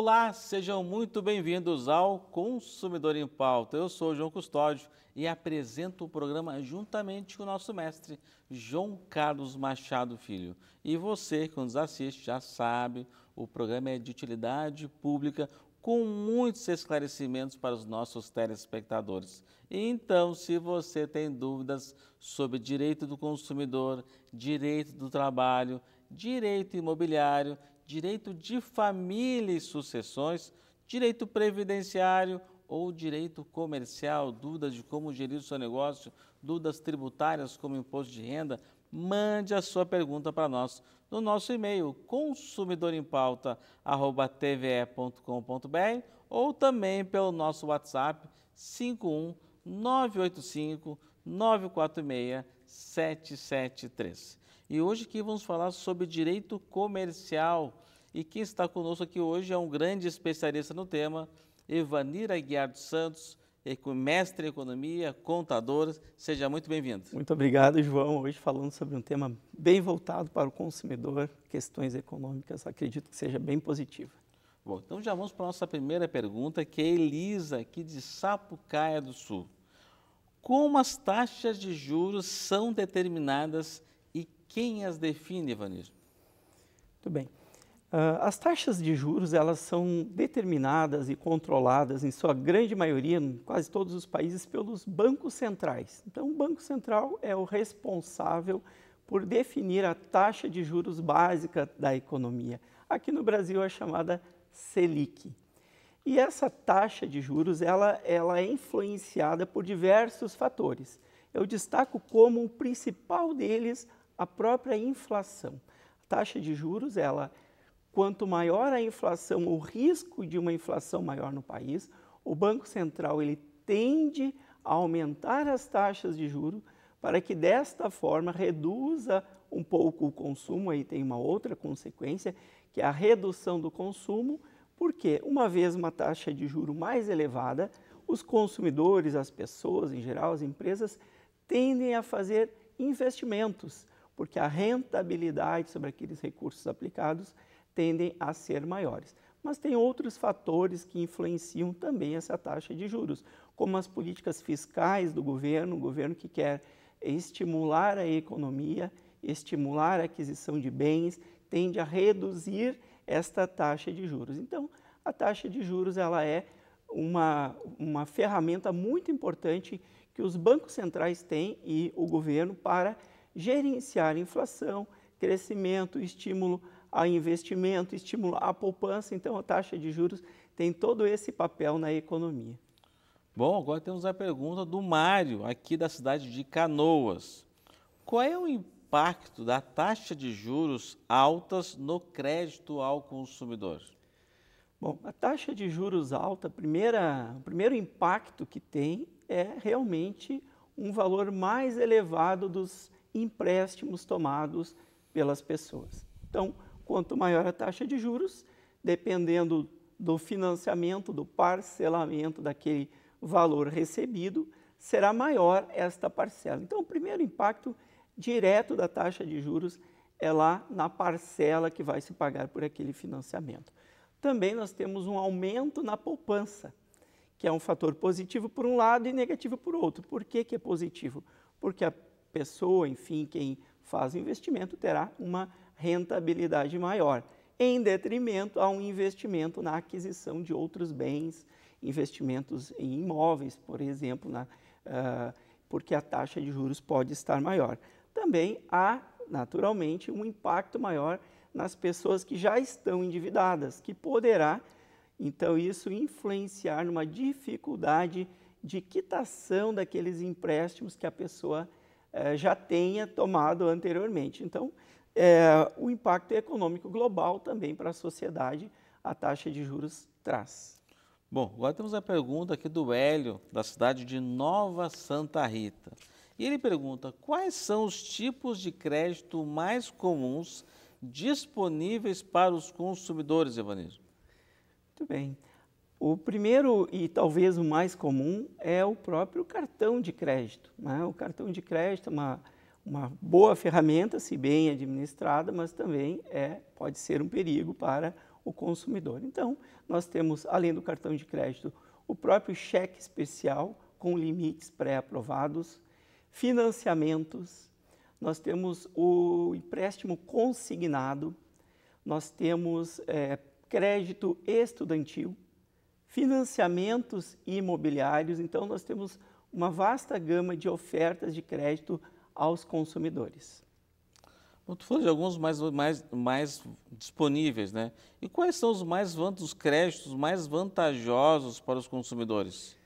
Olá, sejam muito bem-vindos ao Consumidor em Pauta. Eu sou João Custódio e apresento o programa juntamente com o nosso mestre, João Carlos Machado Filho. E você que nos assiste já sabe, o programa é de utilidade pública com muitos esclarecimentos para os nossos telespectadores. Então, se você tem dúvidas sobre direito do consumidor, direito do trabalho, direito imobiliário, direito de família e sucessões, direito previdenciário ou direito comercial, dúvidas de como gerir o seu negócio, dúvidas tributárias como imposto de renda, mande a sua pergunta para nós no nosso e-mail consumidorempauta@tve.com.br ou também pelo nosso WhatsApp 51 985 946 773. E hoje aqui vamos falar sobre direito comercial. E quem está conosco aqui hoje é um grande especialista no tema, Evanira Aguiar dos Santos, mestre em economia, contador. Seja muito bem-vindo. Muito obrigado, João. Hoje falando sobre um tema bem voltado para o consumidor, questões econômicas, acredito que seja bem positiva. Bom, então já vamos para a nossa primeira pergunta, que é Elisa, aqui de Sapucaia do Sul. Como as taxas de juros são determinadas quem as define, Vanir? Muito bem. Uh, as taxas de juros elas são determinadas e controladas, em sua grande maioria, em quase todos os países, pelos bancos centrais. Então, o Banco Central é o responsável por definir a taxa de juros básica da economia. Aqui no Brasil é chamada Selic. E essa taxa de juros ela, ela é influenciada por diversos fatores. Eu destaco como o principal deles a própria inflação. A taxa de juros, ela, quanto maior a inflação, o risco de uma inflação maior no país, o Banco Central ele tende a aumentar as taxas de juros para que desta forma reduza um pouco o consumo, aí tem uma outra consequência, que é a redução do consumo, porque uma vez uma taxa de juro mais elevada, os consumidores, as pessoas em geral, as empresas tendem a fazer investimentos porque a rentabilidade sobre aqueles recursos aplicados tendem a ser maiores. Mas tem outros fatores que influenciam também essa taxa de juros, como as políticas fiscais do governo, o governo que quer estimular a economia, estimular a aquisição de bens, tende a reduzir esta taxa de juros. Então, a taxa de juros ela é uma, uma ferramenta muito importante que os bancos centrais têm e o governo para gerenciar inflação, crescimento, estímulo a investimento, estímulo à poupança. Então, a taxa de juros tem todo esse papel na economia. Bom, agora temos a pergunta do Mário, aqui da cidade de Canoas. Qual é o impacto da taxa de juros altas no crédito ao consumidor? Bom, a taxa de juros alta, primeira, o primeiro impacto que tem é realmente um valor mais elevado dos empréstimos tomados pelas pessoas. Então, quanto maior a taxa de juros, dependendo do financiamento, do parcelamento daquele valor recebido, será maior esta parcela. Então, o primeiro impacto direto da taxa de juros é lá na parcela que vai se pagar por aquele financiamento. Também nós temos um aumento na poupança, que é um fator positivo por um lado e negativo por outro. Por que, que é positivo? Porque a pessoa, enfim, quem faz o investimento terá uma rentabilidade maior, em detrimento a um investimento na aquisição de outros bens, investimentos em imóveis, por exemplo, na, uh, porque a taxa de juros pode estar maior. Também há, naturalmente, um impacto maior nas pessoas que já estão endividadas, que poderá, então, isso influenciar numa dificuldade de quitação daqueles empréstimos que a pessoa eh, já tenha tomado anteriormente. Então, eh, o impacto econômico global também para a sociedade a taxa de juros traz. Bom, agora temos a pergunta aqui do Hélio, da cidade de Nova Santa Rita. E ele pergunta: quais são os tipos de crédito mais comuns disponíveis para os consumidores, Evanilson? Muito bem. O primeiro e talvez o mais comum é o próprio cartão de crédito. Né? O cartão de crédito é uma, uma boa ferramenta, se bem administrada, mas também é, pode ser um perigo para o consumidor. Então, nós temos, além do cartão de crédito, o próprio cheque especial com limites pré-aprovados, financiamentos, nós temos o empréstimo consignado, nós temos é, crédito estudantil, financiamentos imobiliários. Então, nós temos uma vasta gama de ofertas de crédito aos consumidores. Tu falou de alguns mais, mais, mais disponíveis, né? E quais são os mais os créditos mais vantajosos para os consumidores?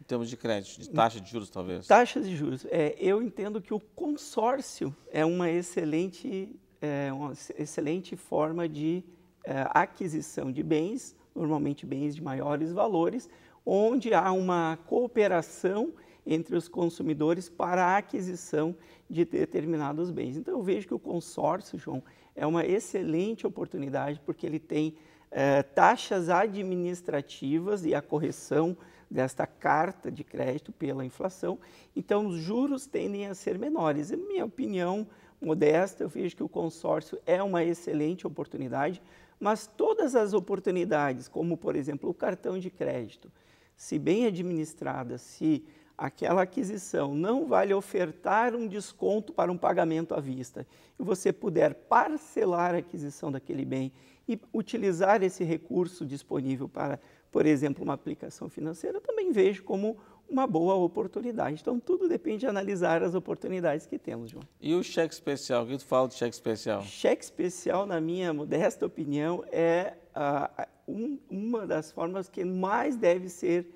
Em termos de crédito, de taxa de juros, talvez? Taxas de juros. É, eu entendo que o consórcio é uma excelente, é, uma excelente forma de é, aquisição de bens normalmente bens de maiores valores, onde há uma cooperação entre os consumidores para a aquisição de determinados bens. Então eu vejo que o consórcio, João, é uma excelente oportunidade porque ele tem eh, taxas administrativas e a correção desta carta de crédito pela inflação. Então os juros tendem a ser menores. Em minha opinião modesta, eu vejo que o consórcio é uma excelente oportunidade mas todas as oportunidades, como por exemplo o cartão de crédito, se bem administrada, se aquela aquisição não vale ofertar um desconto para um pagamento à vista e você puder parcelar a aquisição daquele bem e utilizar esse recurso disponível para, por exemplo, uma aplicação financeira, eu também vejo como uma boa oportunidade. Então, tudo depende de analisar as oportunidades que temos, João. E o cheque especial? O que tu fala de cheque especial? Cheque especial, na minha modesta opinião, é ah, um, uma das formas que mais deve ser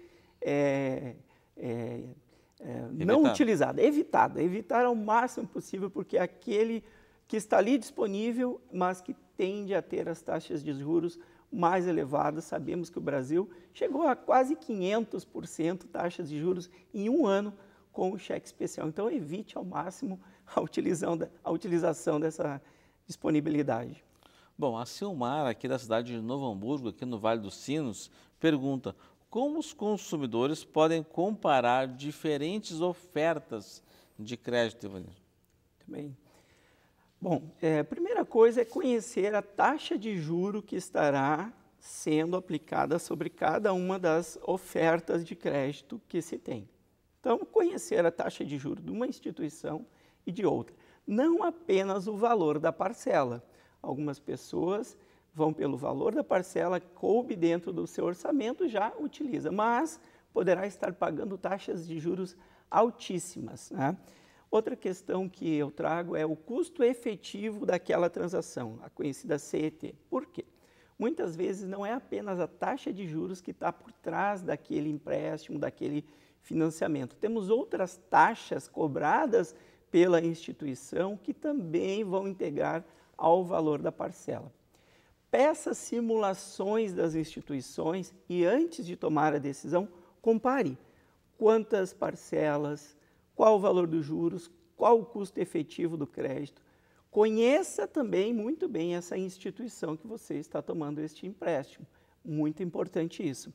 é, é, é, não utilizada, evitada. Evitar ao máximo possível, porque é aquele que está ali disponível, mas que tende a ter as taxas de juros mais elevadas. Sabemos que o Brasil chegou a quase 500% taxas de juros em um ano com o cheque especial. Então, evite ao máximo a utilização, a utilização dessa disponibilidade. Bom, a Silmar, aqui da cidade de Novo Hamburgo, aqui no Vale dos Sinos, pergunta como os consumidores podem comparar diferentes ofertas de crédito, Ivanir? Muito bem. Bom, é, a primeira coisa é conhecer a taxa de juro que estará sendo aplicada sobre cada uma das ofertas de crédito que se tem. Então, conhecer a taxa de juro de uma instituição e de outra, não apenas o valor da parcela. Algumas pessoas vão pelo valor da parcela, coube dentro do seu orçamento, já utiliza, mas poderá estar pagando taxas de juros altíssimas. Né? Outra questão que eu trago é o custo efetivo daquela transação, a conhecida CET. Por quê? Muitas vezes não é apenas a taxa de juros que está por trás daquele empréstimo, daquele financiamento. Temos outras taxas cobradas pela instituição que também vão integrar ao valor da parcela. Peça simulações das instituições e, antes de tomar a decisão, compare quantas parcelas, qual o valor dos juros, qual o custo efetivo do crédito. Conheça também muito bem essa instituição que você está tomando este empréstimo. Muito importante isso.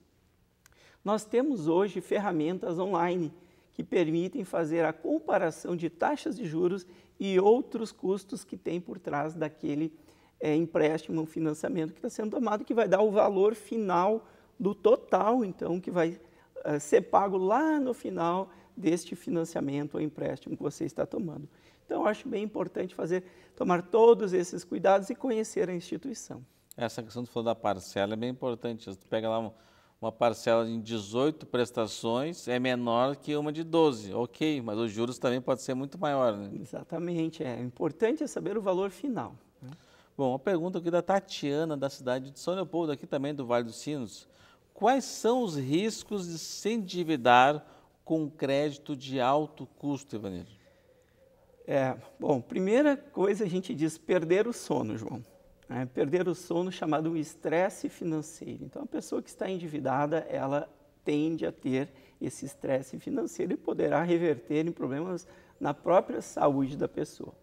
Nós temos hoje ferramentas online que permitem fazer a comparação de taxas de juros e outros custos que tem por trás daquele é, empréstimo, financiamento que está sendo tomado, que vai dar o valor final do total, então, que vai uh, ser pago lá no final deste financiamento ou empréstimo que você está tomando. Então, acho bem importante fazer, tomar todos esses cuidados e conhecer a instituição. Essa questão que você falou da parcela é bem importante. Você pega lá uma parcela em 18 prestações, é menor que uma de 12, ok, mas os juros também pode ser muito maior, né? Exatamente, é. O importante é saber o valor final. Né? Bom, uma pergunta aqui da Tatiana, da cidade de São Leopoldo, aqui também do Vale dos Sinos. Quais são os riscos de se endividar com crédito de alto custo, Ivanildo? É, bom, primeira coisa a gente diz perder o sono, João. É, perder o sono chamado um estresse financeiro. Então, a pessoa que está endividada, ela tende a ter esse estresse financeiro e poderá reverter em problemas na própria saúde da pessoa.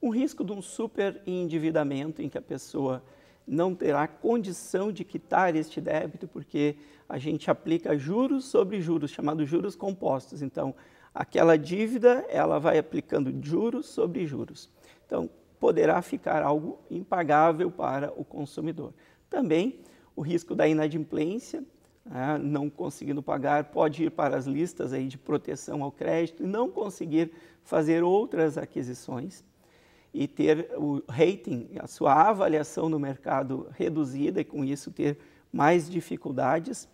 O risco de um super endividamento em que a pessoa não terá condição de quitar este débito, porque a gente aplica juros sobre juros, chamados juros compostos. Então, aquela dívida, ela vai aplicando juros sobre juros. Então, poderá ficar algo impagável para o consumidor. Também o risco da inadimplência, né, não conseguindo pagar, pode ir para as listas aí de proteção ao crédito e não conseguir fazer outras aquisições e ter o rating, a sua avaliação no mercado reduzida e com isso ter mais dificuldades.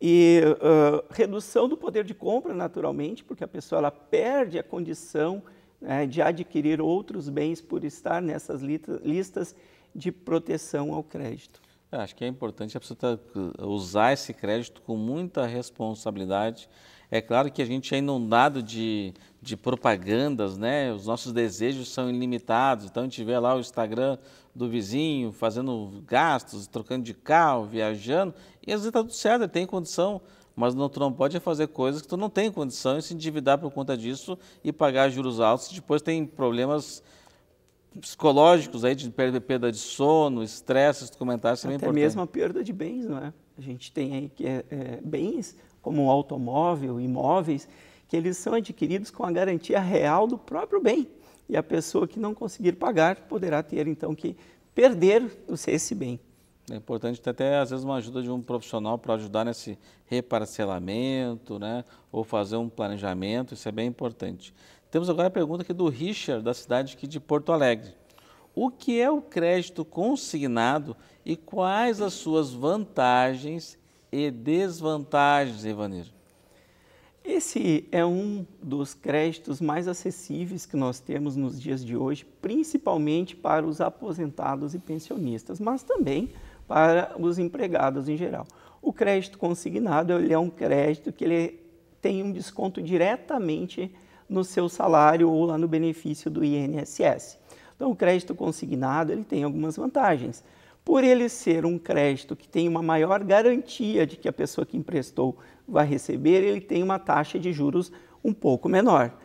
E uh, redução do poder de compra, naturalmente, porque a pessoa ela perde a condição né, de adquirir outros bens por estar nessas listas de proteção ao crédito. Eu acho que é importante a pessoa tá, usar esse crédito com muita responsabilidade é claro que a gente é inundado de, de propagandas, né? Os nossos desejos são ilimitados. Então a gente vê lá o Instagram do vizinho fazendo gastos, trocando de carro, viajando, e às vezes está tudo certo, ele tem condição mas não, tu não pode fazer coisas que tu não tem condição e se endividar por conta disso e pagar juros altos. Depois tem problemas psicológicos aí de perda de sono, estresse, esses comentários também Até é importante. mesmo a perda de bens, não é? A gente tem aí que é, é, bens, como um automóvel, imóveis, que eles são adquiridos com a garantia real do próprio bem. E a pessoa que não conseguir pagar poderá ter então que perder esse bem. É importante ter até, às vezes, uma ajuda de um profissional para ajudar nesse reparcelamento, né? ou fazer um planejamento, isso é bem importante. Temos agora a pergunta aqui do Richard, da cidade aqui de Porto Alegre. O que é o crédito consignado e quais as suas vantagens e desvantagens, Evanir? Esse é um dos créditos mais acessíveis que nós temos nos dias de hoje, principalmente para os aposentados e pensionistas, mas também para os empregados em geral. O crédito consignado ele é um crédito que ele tem um desconto diretamente no seu salário ou lá no benefício do INSS. Então, o crédito consignado ele tem algumas vantagens por ele ser um crédito que tem uma maior garantia de que a pessoa que emprestou vai receber, ele tem uma taxa de juros um pouco menor.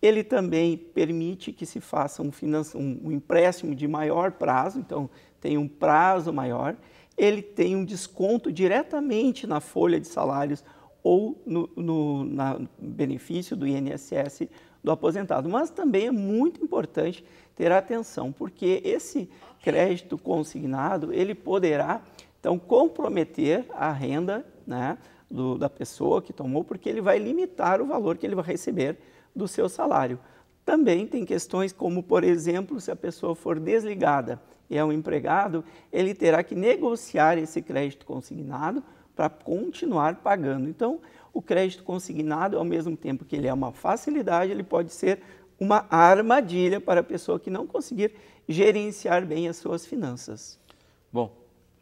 Ele também permite que se faça um, um empréstimo de maior prazo, então tem um prazo maior. Ele tem um desconto diretamente na folha de salários ou no, no benefício do INSS do aposentado. Mas também é muito importante ter atenção, porque esse crédito consignado, ele poderá, então, comprometer a renda né, do, da pessoa que tomou, porque ele vai limitar o valor que ele vai receber do seu salário. Também tem questões como, por exemplo, se a pessoa for desligada e é um empregado, ele terá que negociar esse crédito consignado para continuar pagando. Então, o crédito consignado, ao mesmo tempo que ele é uma facilidade, ele pode ser uma armadilha para a pessoa que não conseguir gerenciar bem as suas finanças. Bom,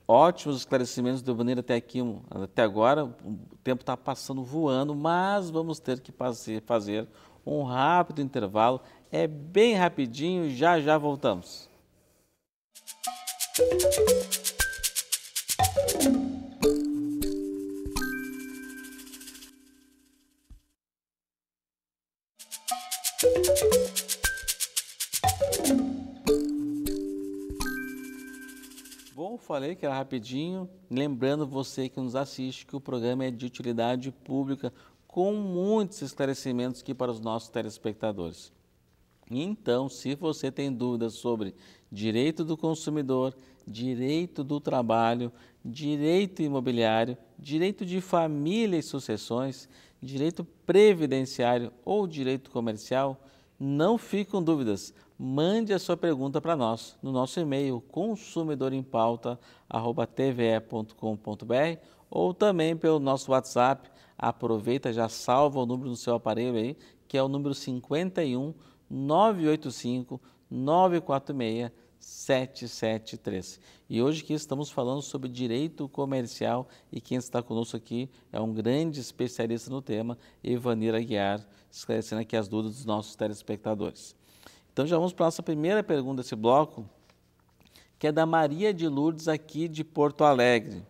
ótimos esclarecimentos do Bandeira até aqui, até agora. O tempo está passando voando, mas vamos ter que fazer um rápido intervalo. É bem rapidinho, já já voltamos. Música falei que era rapidinho. Lembrando você que nos assiste que o programa é de utilidade pública, com muitos esclarecimentos aqui para os nossos telespectadores. Então, se você tem dúvidas sobre direito do consumidor, direito do trabalho, direito imobiliário, direito de família e sucessões, direito previdenciário ou direito comercial, não fique com dúvidas mande a sua pergunta para nós no nosso e-mail consumidorempauta@tve.com.br ou também pelo nosso WhatsApp. Aproveita, já salva o número no seu aparelho aí, que é o número 51 985 946 773. E hoje que estamos falando sobre direito comercial e quem está conosco aqui é um grande especialista no tema, Evanir Aguiar, esclarecendo aqui as dúvidas dos nossos telespectadores. Então já vamos para a nossa primeira pergunta desse bloco, que é da Maria de Lourdes, aqui de Porto Alegre.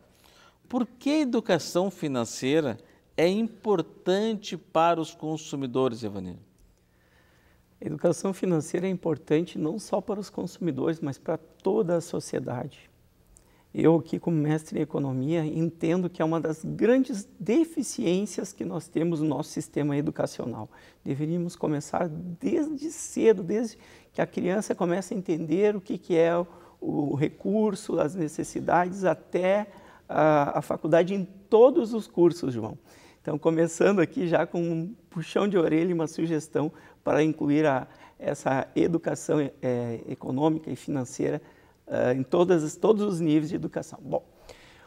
Por que a educação financeira é importante para os consumidores, Evanilho? Educação financeira é importante não só para os consumidores, mas para toda a sociedade. Eu aqui como mestre em economia entendo que é uma das grandes deficiências que nós temos no nosso sistema educacional. Deveríamos começar desde cedo, desde que a criança começa a entender o que, que é o recurso, as necessidades, até a, a faculdade em todos os cursos, João. Então, começando aqui já com um puxão de orelha e uma sugestão para incluir a, essa educação é, econômica e financeira uh, em todas, todos os níveis de educação. Bom,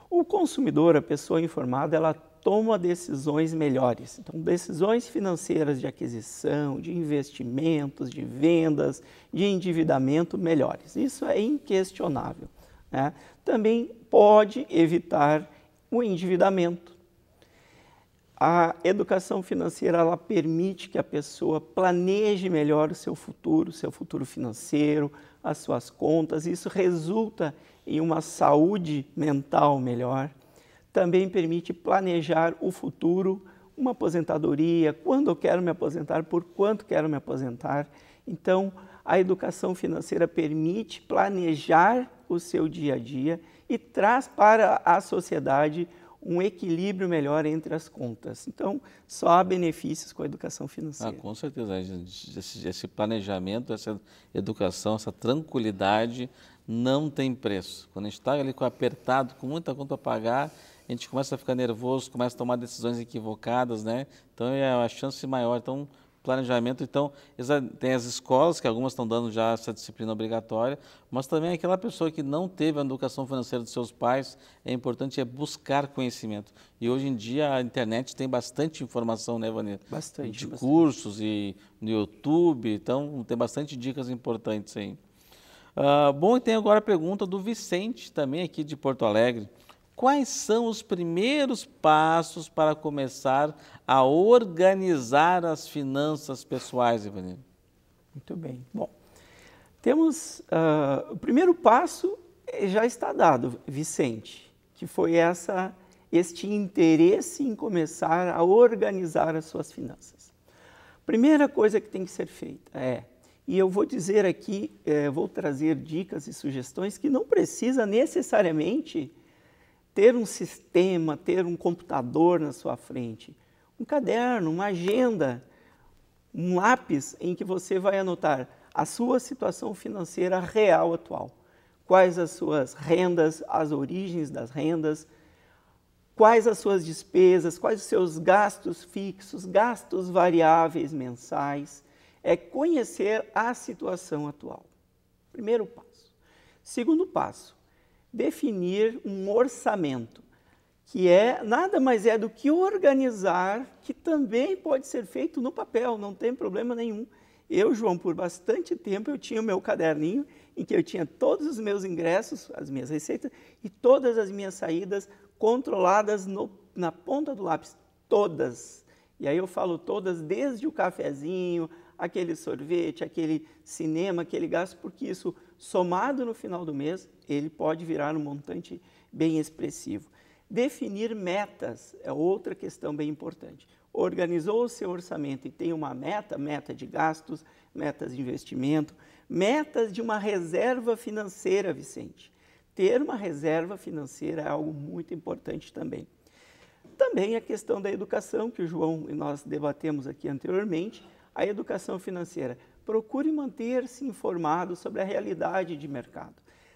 o consumidor, a pessoa informada, ela toma decisões melhores. Então, decisões financeiras de aquisição, de investimentos, de vendas, de endividamento melhores. Isso é inquestionável. Né? Também pode evitar o endividamento a educação financeira ela permite que a pessoa planeje melhor o seu futuro, o seu futuro financeiro, as suas contas. Isso resulta em uma saúde mental melhor. Também permite planejar o futuro, uma aposentadoria, quando eu quero me aposentar, por quanto quero me aposentar. Então, a educação financeira permite planejar o seu dia a dia e traz para a sociedade um equilíbrio melhor entre as contas. Então, só há benefícios com a educação ah, financeira. Ah, com certeza. Né? Esse, esse planejamento, essa educação, essa tranquilidade não tem preço. Quando a gente está ali com apertado, com muita conta a pagar, a gente começa a ficar nervoso, começa a tomar decisões equivocadas, né? Então é a chance maior. Então, planejamento, então, tem as escolas, que algumas estão dando já essa disciplina obrigatória, mas também aquela pessoa que não teve a educação financeira dos seus pais, é importante é buscar conhecimento. E hoje em dia a internet tem bastante informação, né, Vanessa? Bastante. De bastante. cursos e no YouTube, então tem bastante dicas importantes aí. Uh, bom, e tem agora a pergunta do Vicente, também aqui de Porto Alegre quais são os primeiros passos para começar a organizar as finanças pessoais, Ivanildo? Muito bem. Bom, temos uh, o primeiro passo já está dado, Vicente, que foi essa este interesse em começar a organizar as suas finanças. Primeira coisa que tem que ser feita é, e eu vou dizer aqui, eh, vou trazer dicas e sugestões que não precisa necessariamente ter um sistema, ter um computador na sua frente, um caderno, uma agenda, um lápis em que você vai anotar a sua situação financeira real atual. Quais as suas rendas, as origens das rendas, quais as suas despesas, quais os seus gastos fixos, gastos variáveis mensais. É conhecer a situação atual. Primeiro passo. Segundo passo, definir um orçamento, que é nada mais é do que organizar, que também pode ser feito no papel, não tem problema nenhum. Eu, João, por bastante tempo eu tinha o meu caderninho em que eu tinha todos os meus ingressos, as minhas receitas e todas as minhas saídas controladas no, na ponta do lápis, todas. E aí eu falo todas, desde o cafezinho, aquele sorvete, aquele cinema, aquele gasto, porque isso somado no final do mês, ele pode virar um montante bem expressivo. Definir metas é outra questão bem importante. Organizou o seu orçamento e tem uma meta, meta de gastos, metas de investimento, metas de uma reserva financeira, Vicente. Ter uma reserva financeira é algo muito importante também. Também a questão da educação, que o João e nós debatemos aqui anteriormente, a educação financeira. Procure manter-se informado sobre a realidade de mercado.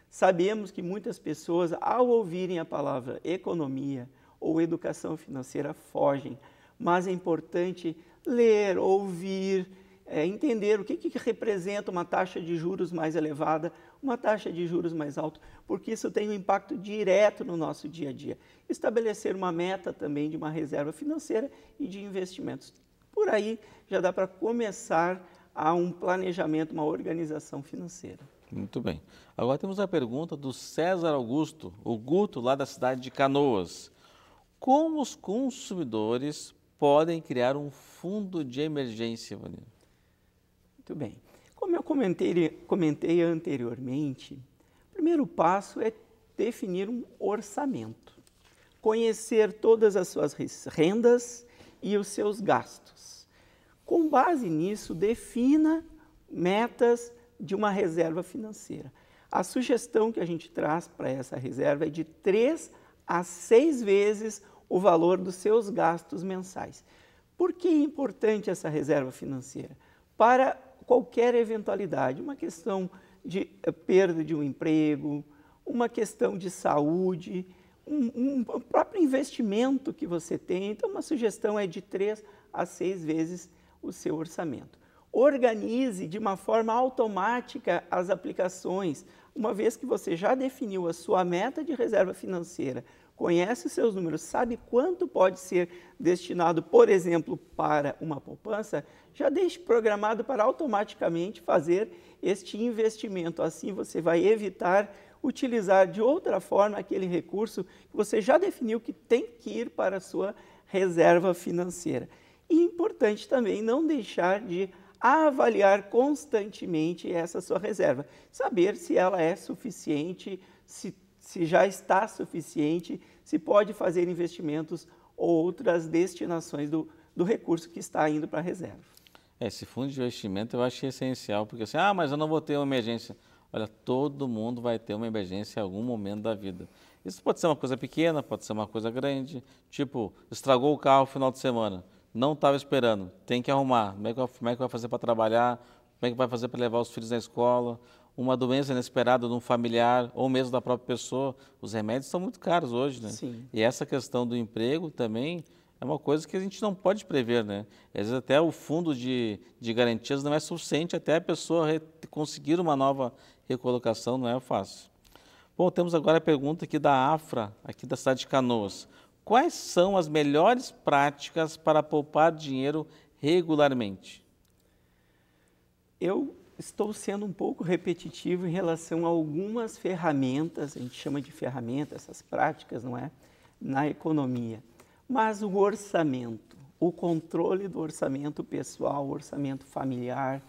Sabemos que muitas pessoas, ao ouvirem a palavra economia ou educação financeira, fogem, mas é importante ler, ouvir, é, entender o que, que representa uma taxa de juros mais elevada, uma taxa de juros mais alta, porque isso tem um impacto direto no nosso dia a dia. Estabelecer uma meta também de uma reserva financeira e de investimentos. Por aí já dá para começar a um planejamento, uma organização financeira. Muito bem. Agora temos a pergunta do César Augusto, o Guto, lá da cidade de Canoas. Como os consumidores podem criar um fundo de emergência, Vanina? Muito bem. Como eu comentei, comentei anteriormente, o primeiro passo é definir um orçamento, conhecer todas as suas rendas, e os seus gastos. Com base nisso, defina metas de uma reserva financeira. A sugestão que a gente traz para essa reserva é de três a seis vezes o valor dos seus gastos mensais. Por que é importante essa reserva financeira? Para qualquer eventualidade, uma questão de eh, perda de um emprego, uma questão de saúde, um, um, o próprio investimento que você tem. Então, uma sugestão é de três a seis vezes o seu orçamento. Organize de uma forma automática as aplicações, uma vez que você já definiu a sua meta de reserva financeira, conhece os seus números, sabe quanto pode ser destinado, por exemplo, para uma poupança, já deixe programado para automaticamente fazer este investimento. Assim você vai evitar utilizar de outra forma aquele recurso que você já definiu que tem que ir para a sua reserva financeira. E importante também não deixar de avaliar constantemente essa sua reserva, saber se ela é suficiente, se, se já está suficiente, se pode fazer investimentos ou outras destinações do, do recurso que está indo para a reserva. É, esse fundo de investimento eu acho é essencial, porque assim, ah, mas eu não vou ter uma emergência. Olha, todo mundo vai ter uma emergência em algum momento da vida. Isso pode ser uma coisa pequena, pode ser uma coisa grande, tipo, estragou o carro no final de semana, não estava esperando, tem que arrumar. Como é que, como é que vai fazer para trabalhar? Como é que vai fazer para levar os filhos na escola? Uma doença inesperada de um familiar ou mesmo da própria pessoa. Os remédios são muito caros hoje, né? Sim. E essa questão do emprego também é uma coisa que a gente não pode prever, né? Às vezes até o fundo de, de garantias não é suficiente até a pessoa conseguir uma nova recolocação não é fácil. Bom, temos agora a pergunta aqui da Afra, aqui da cidade de Canoas. Quais são as melhores práticas para poupar dinheiro regularmente? Eu estou sendo um pouco repetitivo em relação a algumas ferramentas, a gente chama de ferramentas, essas práticas, não é? Na economia. Mas o orçamento, o controle do orçamento pessoal, orçamento familiar,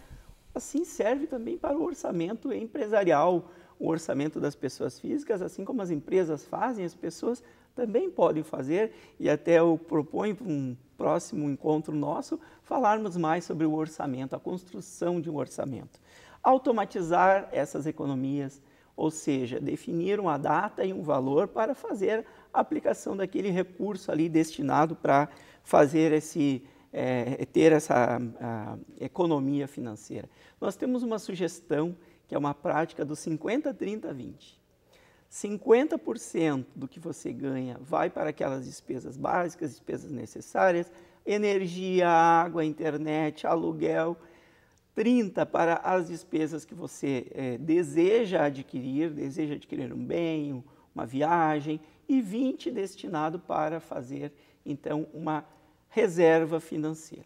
Assim serve também para o orçamento empresarial, o orçamento das pessoas físicas, assim como as empresas fazem, as pessoas também podem fazer e até eu proponho para um próximo encontro nosso falarmos mais sobre o orçamento, a construção de um orçamento. Automatizar essas economias, ou seja, definir uma data e um valor para fazer a aplicação daquele recurso ali destinado para fazer esse é, é, ter essa a, economia financeira. Nós temos uma sugestão que é uma prática do 50, 30, 20. 50% do que você ganha vai para aquelas despesas básicas, despesas necessárias, energia, água, internet, aluguel. 30 para as despesas que você é, deseja adquirir, deseja adquirir um bem, uma viagem, e 20 destinado para fazer então uma reserva financeira.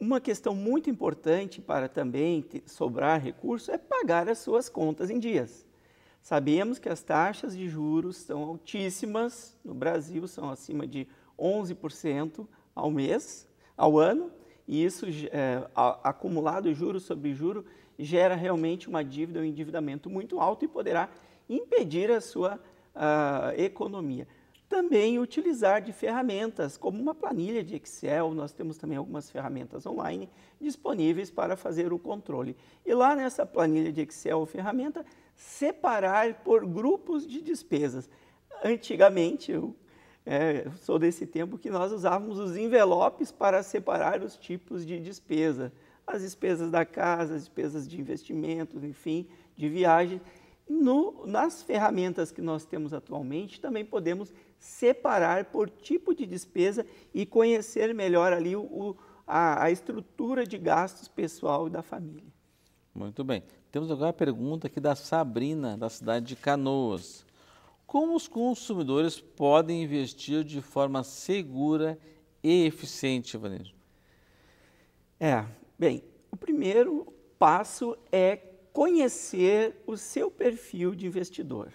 Uma questão muito importante para também sobrar recurso é pagar as suas contas em dias. Sabemos que as taxas de juros são altíssimas, no Brasil são acima de 11% ao mês, ao ano, e isso é, acumulado juro sobre juro gera realmente uma dívida, um endividamento muito alto e poderá impedir a sua a, ah, economia também utilizar de ferramentas, como uma planilha de Excel, nós temos também algumas ferramentas online disponíveis para fazer o controle. E lá nessa planilha de Excel ou ferramenta, separar por grupos de despesas. Antigamente, eu é, sou desse tempo que nós usávamos os envelopes para separar os tipos de despesa. As despesas da casa, as despesas de investimentos, enfim, de viagem. No, nas ferramentas que nós temos atualmente, também podemos separar por tipo de despesa e conhecer melhor ali o, o, a, a, estrutura de gastos pessoal da família. Muito bem. Temos agora a pergunta aqui da Sabrina, da cidade de Canoas. Como os consumidores podem investir de forma segura e eficiente, Vanessa? É, bem, o primeiro passo é conhecer o seu perfil de investidor.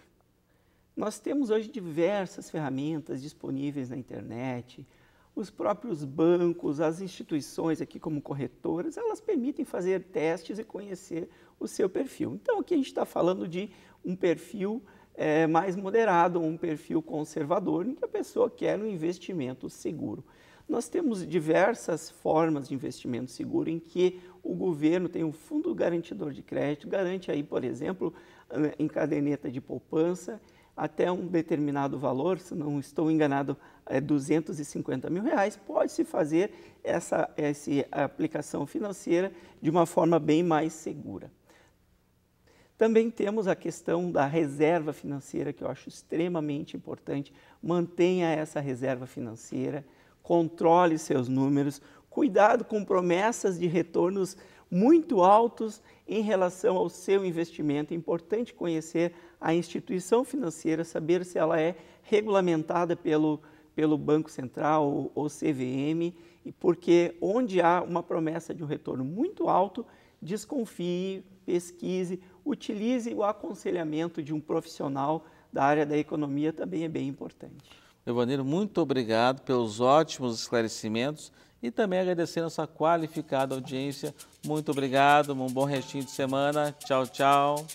Nós temos hoje diversas ferramentas disponíveis na internet, os próprios bancos, as instituições aqui como corretoras, elas permitem fazer testes e conhecer o seu perfil. Então aqui a gente está falando de um perfil é, mais moderado, um perfil conservador, em que a pessoa quer um investimento seguro. Nós temos diversas formas de investimento seguro em que o governo tem um fundo garantidor de crédito, garante aí, por exemplo, eh, em caderneta de poupança, até um determinado valor, se não estou enganado, é 250 mil reais, pode-se fazer essa, essa aplicação financeira de uma forma bem mais segura. Também temos a questão da reserva financeira, que eu acho extremamente importante. Mantenha essa reserva financeira, controle seus números, cuidado com promessas de retornos muito altos em relação ao seu investimento. É importante conhecer a instituição financeira, saber se ela é regulamentada pelo, pelo Banco Central ou CVM, porque onde há uma promessa de um retorno muito alto, desconfie, pesquise, utilize o aconselhamento de um profissional da área da economia também é bem importante. Evanilho, muito obrigado pelos ótimos esclarecimentos e também agradecer a nossa qualificada audiência. Muito obrigado, um bom restinho de semana. Tchau, tchau.